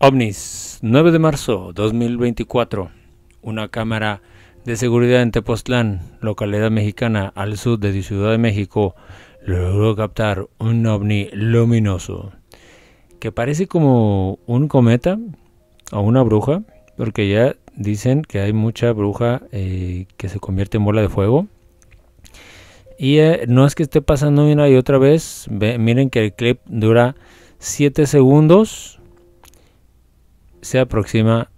OVNIS, 9 de marzo 2024. Una cámara de seguridad en Tepoztlán, localidad mexicana al sur de Ciudad de México, logró captar un ovni luminoso que parece como un cometa o una bruja, porque ya dicen que hay mucha bruja eh, que se convierte en bola de fuego. Y eh, no es que esté pasando una y otra vez, miren que el clip dura 7 segundos se aproxima,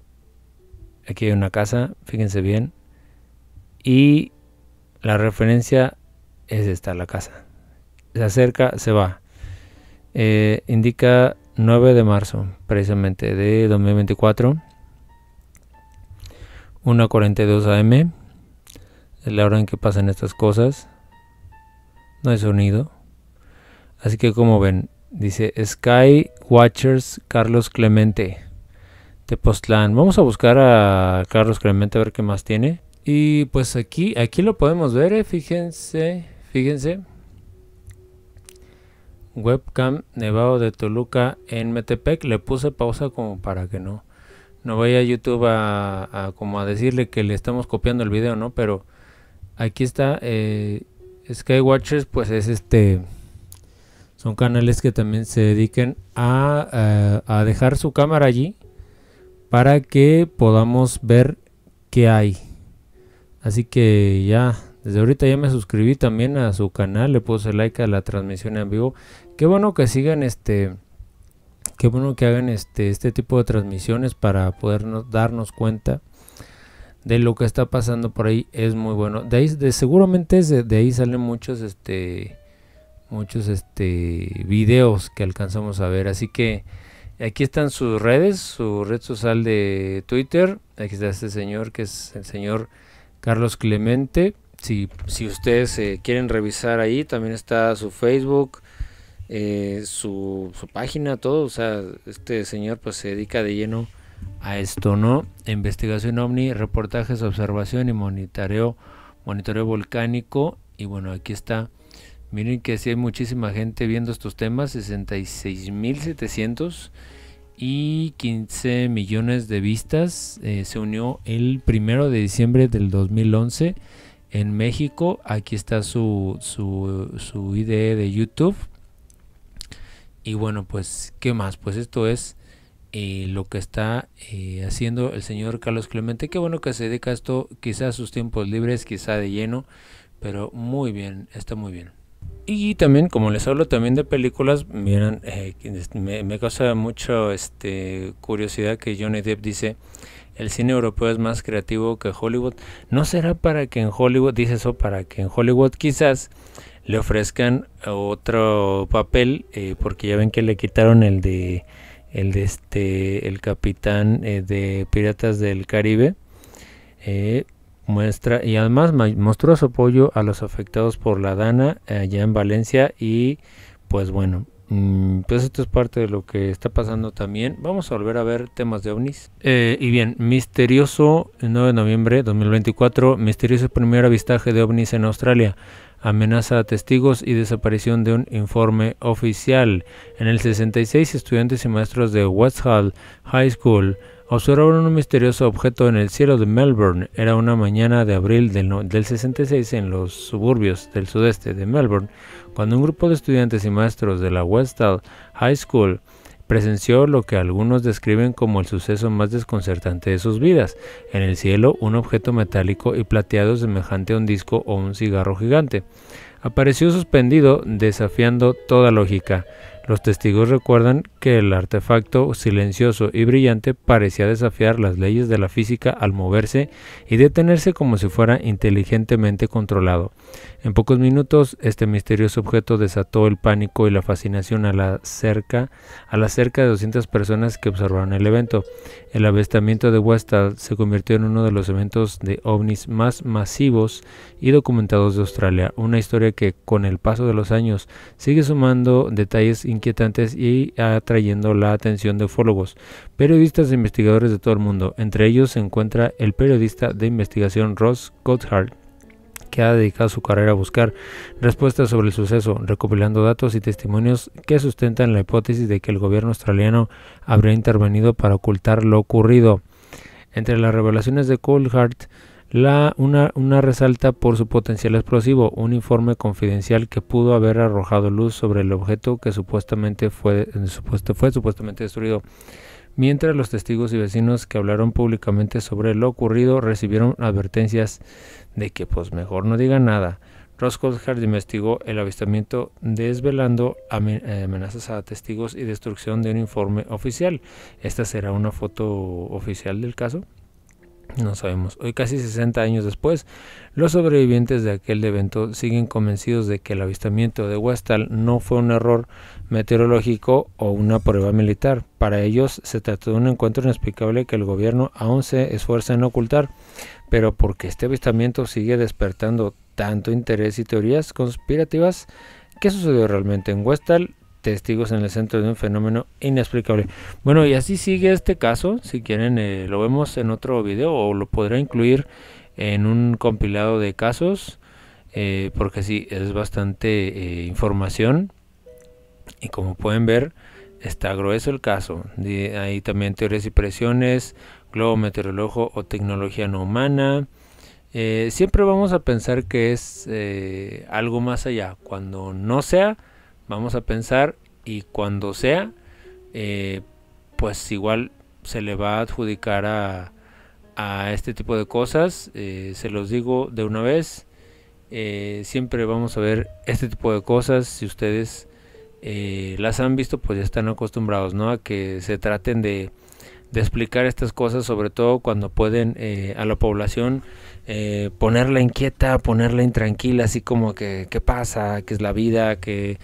aquí hay una casa, fíjense bien, y la referencia es esta, la casa. Se acerca, se va. Eh, indica 9 de marzo, precisamente, de 2024. 1.42 am. Es la hora en que pasan estas cosas. No hay sonido. Así que como ven, dice Sky Watchers Carlos Clemente. Postlan, Vamos a buscar a Carlos Clemente a ver qué más tiene. Y pues aquí, aquí lo podemos ver, eh, fíjense, fíjense. Webcam Nevado de Toluca en Metepec. Le puse pausa como para que no, no vaya a YouTube a, como a decirle que le estamos copiando el video, ¿no? Pero aquí está eh, Skywatchers, pues es este son canales que también se dediquen a, eh, dejar su cámara allí para que podamos ver qué hay. Así que ya, desde ahorita ya me suscribí también a su canal, le puse like a la transmisión en vivo. Qué bueno que sigan este qué bueno que hagan este, este tipo de transmisiones para podernos darnos cuenta de lo que está pasando por ahí es muy bueno de ahí de, seguramente de, ahí salen muchos este muchos este videos que alcanzamos a ver así que Aquí están sus redes, su red social de Twitter. Aquí está este señor que es el señor Carlos Clemente. Si, si ustedes eh, quieren revisar ahí, también está su Facebook, eh, su, página, todo. O sea, este señor pues se dedica de lleno a esto, ¿no? Investigación OVNI, reportajes, observación y monitoreo, monitoreo volcánico. Y bueno, aquí está. Miren que sí hay muchísima gente viendo estos temas, 66.700 y 15 millones de vistas. Eh, se unió el primero de diciembre del 2011 en México. Aquí está su, su, su ID de YouTube. Y bueno, pues, ¿qué más? Pues esto es eh, lo que está eh, haciendo el señor Carlos Clemente. Qué bueno que se dedica a esto, quizás a sus tiempos libres, quizá de lleno, pero muy bien, está muy bien. Y también, como les hablo también de películas, miren, eh, me, causa mucho este, curiosidad que Johnny Depp dice, el cine europeo es más creativo que Hollywood. ¿No será para que en Hollywood, dice eso, para que en Hollywood quizás le ofrezcan otro papel? Eh, porque ya ven que le quitaron el de, el de este, el capitán eh, de Piratas del Caribe muestra y además mostró su apoyo a los afectados por la Dana eh, allá en Valencia y pues bueno, mm, pues esto es parte de lo que está pasando también. Vamos a volver a ver temas de ovnis. Eh, y bien, misterioso 9 de noviembre 2024, misterioso primer avistaje de ovnis en Australia amenaza a testigos y desaparición de un informe oficial. En el 66, estudiantes y maestros de West Hall High School observaron un misterioso objeto en el cielo de Melbourne. Era una mañana de abril del, 66 en los suburbios del sudeste de Melbourne, cuando un grupo de estudiantes y maestros de la Westall High School presenció lo que algunos describen como el suceso más desconcertante de sus vidas. En el cielo, un objeto metálico y plateado semejante a un disco o un cigarro gigante apareció suspendido, desafiando toda lógica. Los testigos recuerdan que el artefacto silencioso y brillante parecía desafiar las leyes de la física al moverse y detenerse como si fuera inteligentemente controlado. En pocos minutos, este misterioso objeto desató el pánico y la fascinación a la cerca, a las cerca de 200 personas que observaron el evento. El avistamiento de Westall se convirtió en uno de los eventos de ovnis más masivos y documentados de Australia, una historia que con el paso de los años sigue sumando detalles inquietantes y ha Trayendo la atención de ufólogos, periodistas e investigadores de todo el mundo. Entre ellos se encuentra el periodista de investigación Ross Gotthard, que ha dedicado su carrera a buscar respuestas sobre el suceso, recopilando datos y testimonios que sustentan la hipótesis de que el gobierno australiano habría intervenido para ocultar lo ocurrido. Entre las revelaciones de Coulthard la, una, una, resalta por su potencial explosivo, un informe confidencial que pudo haber arrojado luz sobre el objeto que supuestamente fue, eh, fue supuestamente destruido. Mientras los testigos y vecinos que hablaron públicamente sobre lo ocurrido recibieron advertencias de que pues mejor no digan nada. Roscoe Hart investigó el avistamiento desvelando eh, amenazas a testigos y destrucción de un informe oficial. Esta será una foto oficial del caso. No sabemos. Hoy, casi 60 años después, los sobrevivientes de aquel evento siguen convencidos de que el avistamiento de Westall no fue un error meteorológico o una prueba militar. Para ellos se trató de un encuentro inexplicable que el gobierno aún se esfuerza en ocultar, pero porque este avistamiento sigue despertando tanto interés y teorías conspirativas, ¿qué sucedió realmente en Westall? testigos en el centro de un fenómeno inexplicable. Bueno, y así sigue este caso. Si quieren, eh, lo vemos en otro video o lo podrá incluir en un compilado de casos, eh, porque sí, es bastante eh, información. Y como pueden ver, está grueso el caso. De ahí también teorías y presiones, globo meteorológico o tecnología no humana. siempre vamos a pensar que es algo más allá. Cuando no sea, vamos a pensar y cuando sea, eh, pues igual se le va a adjudicar a, a este tipo de cosas. Eh, se los digo de una vez, eh, siempre vamos a ver este tipo de cosas. Si ustedes las han visto, pues ya están acostumbrados ¿no? a que se traten de, explicar estas cosas, sobre todo cuando pueden a la población ponerla inquieta, ponerla intranquila, así como que qué pasa, qué es la vida, que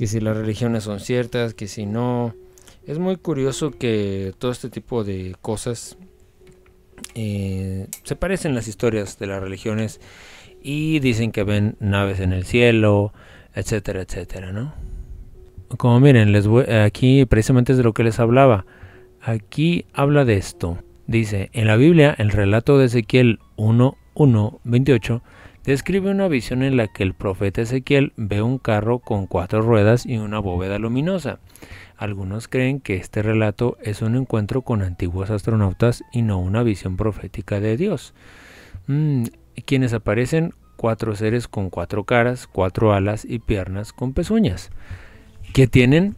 que si las religiones son ciertas, que si no. Es muy curioso que todo este tipo de cosas eh, se parecen las historias de las religiones y dicen que ven naves en el cielo, etcétera, etcétera, ¿no? Como miren, les aquí precisamente es de lo que les hablaba. Aquí habla de esto. Dice, en la Biblia, el relato de Ezequiel 1, 28, describe una visión en la que el profeta Ezequiel ve un carro con cuatro ruedas y una bóveda luminosa. Algunos creen que este relato es un encuentro con antiguos astronautas y no una visión profética de Dios. Mm, quienes aparecen cuatro seres con cuatro caras, cuatro alas y piernas con pezuñas, que tienen,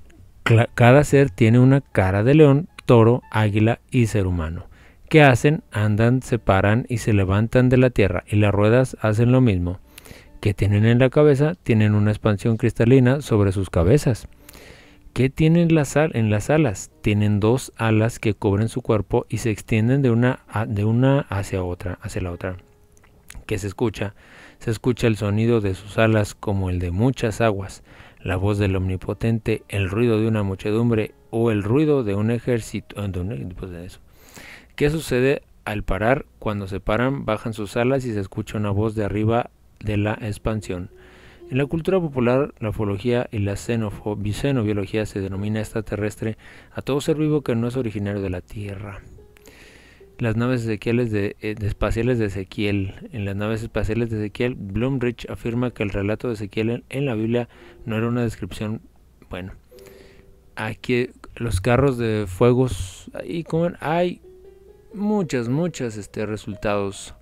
cada ser tiene una cara de león, toro, águila y ser humano. ¿Qué hacen? Andan, se paran y se levantan de la tierra y las ruedas hacen lo mismo. ¿Qué tienen en la cabeza? Tienen una expansión cristalina sobre sus cabezas. ¿Qué tienen en las alas? Tienen dos alas que cubren su cuerpo y se extienden de una, de una hacia otra, hacia la otra. ¿Qué se escucha? Se escucha el sonido de sus alas como el de muchas aguas, la voz del omnipotente, el ruido de una muchedumbre o el ruido de un ejército. de pues, eso ¿Qué sucede al parar? Cuando se paran, bajan sus alas y se escucha una voz de arriba de la expansión. En la cultura popular, la ufología y la xenobiología se denomina extraterrestre a todo ser vivo que no es originario de la Tierra. Las naves eh, espaciales de Ezequiel. En las naves espaciales de Ezequiel, Bloomrich afirma que el relato de Ezequiel en, la Biblia no era una descripción. Bueno, aquí los carros de fuegos. y como hay muchas, muchas este, resultados.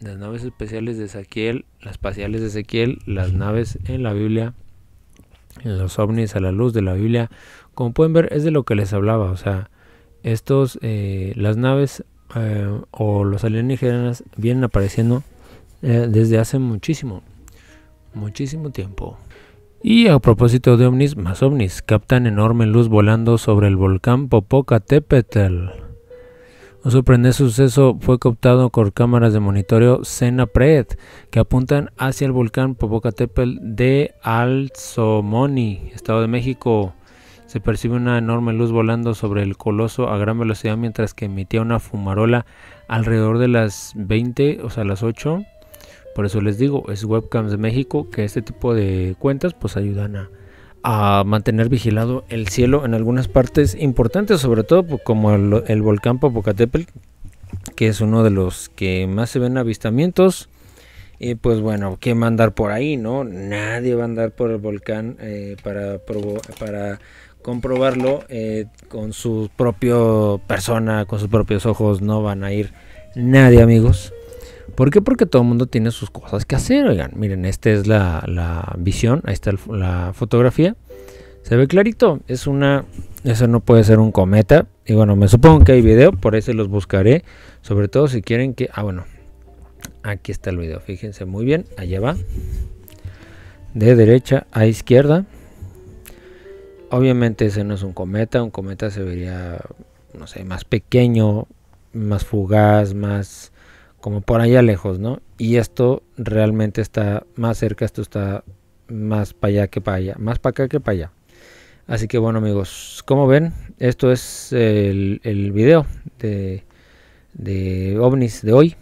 Las naves especiales de Ezequiel, las espaciales de Ezequiel, las naves en la Biblia, en los ovnis a la luz de la Biblia. Como pueden ver, es de lo que les hablaba. O sea, estos, eh, las naves eh, o los alienígenas vienen apareciendo eh, desde hace muchísimo, muchísimo tiempo. Y a propósito de ovnis, más ovnis captan enorme luz volando sobre el volcán Popocatépetl. Un sorprendente suceso fue captado por cámaras de monitoreo Senapred que apuntan hacia el volcán Popocatépetl de Alzomoni, Estado de México. Se percibe una enorme luz volando sobre el coloso a gran velocidad mientras que emitía una fumarola alrededor de las 20, o sea, las 8 por eso les digo, es Webcams de México que este tipo de cuentas pues ayudan a, mantener vigilado el cielo en algunas partes importantes, sobre todo pues, como el, volcán Popocatépetl, que es uno de los que más se ven avistamientos. Y pues bueno, ¿qué mandar por ahí, no? Nadie va a andar por el volcán eh, para, para comprobarlo eh, con su propia persona, con sus propios ojos. No van a ir nadie, amigos. ¿Por qué? Porque todo el mundo tiene sus cosas que hacer. Oigan, miren, esta es la, visión, ahí está la fotografía. Se ve clarito, es una, eso no puede ser un cometa. Y bueno, me supongo que hay video, por eso los buscaré. Sobre todo si quieren que, ah bueno, aquí está el video, fíjense muy bien, allá va. De derecha a izquierda. Obviamente ese no es un cometa, un cometa se vería, no sé, más pequeño, más fugaz, más como por allá lejos, ¿no? Y esto realmente está más cerca, esto está más para allá que para allá, más para acá que para allá. Así que bueno amigos, como ven, esto es el, video de, de ovnis de hoy.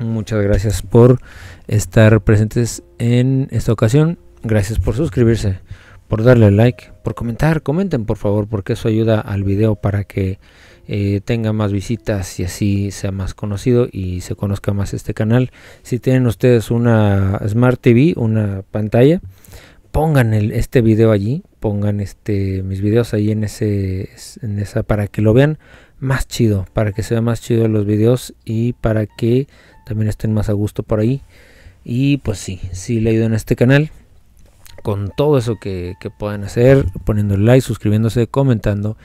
Muchas gracias por estar presentes en esta ocasión. Gracias por suscribirse, por darle like, por comentar. Comenten por favor porque eso ayuda al video para que eh, tenga más visitas y así sea más conocido y se conozca más este canal. Si tienen ustedes una Smart TV, una pantalla, pongan este video allí, pongan este mis videos ahí en ese en esa para que lo vean más chido, para que se vean más chido los videos y para que también estén más a gusto por ahí. Y pues sí, sí le a este canal con todo eso que, que pueden hacer, poniendo like, suscribiéndose, comentando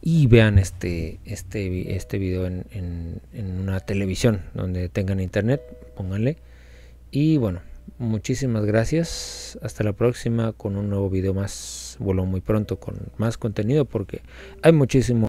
y vean este, este, este video en, en, una televisión donde tengan internet, pónganle. Y bueno, muchísimas gracias. Hasta la próxima con un nuevo video más. Vuelvo muy pronto con más contenido porque hay muchísimo.